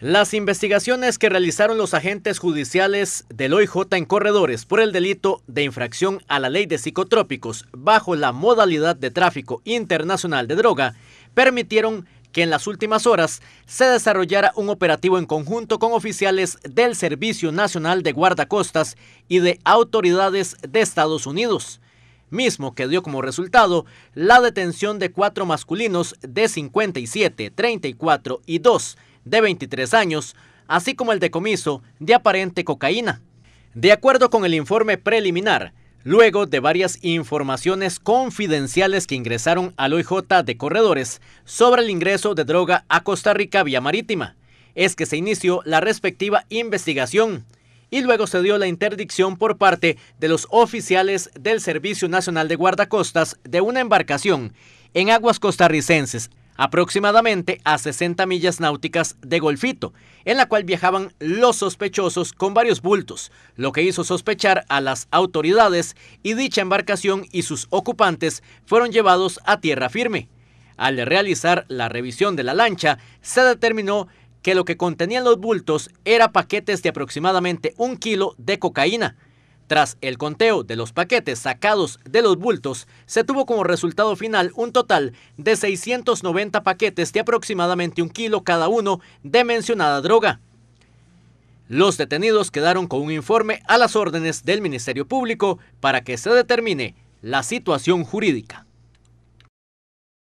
Las investigaciones que realizaron los agentes judiciales del OIJ en corredores por el delito de infracción a la ley de psicotrópicos bajo la modalidad de tráfico internacional de droga permitieron que en las últimas horas se desarrollara un operativo en conjunto con oficiales del Servicio Nacional de Guardacostas y de autoridades de Estados Unidos mismo que dio como resultado la detención de cuatro masculinos de 57, 34 y 2 de 23 años, así como el decomiso de aparente cocaína. De acuerdo con el informe preliminar, Luego de varias informaciones confidenciales que ingresaron al OIJ de Corredores sobre el ingreso de droga a Costa Rica vía marítima, es que se inició la respectiva investigación y luego se dio la interdicción por parte de los oficiales del Servicio Nacional de Guardacostas de una embarcación en aguas costarricenses aproximadamente a 60 millas náuticas de Golfito, en la cual viajaban los sospechosos con varios bultos, lo que hizo sospechar a las autoridades y dicha embarcación y sus ocupantes fueron llevados a tierra firme. Al realizar la revisión de la lancha, se determinó que lo que contenían los bultos era paquetes de aproximadamente un kilo de cocaína, tras el conteo de los paquetes sacados de los bultos, se tuvo como resultado final un total de 690 paquetes de aproximadamente un kilo cada uno de mencionada droga. Los detenidos quedaron con un informe a las órdenes del Ministerio Público para que se determine la situación jurídica.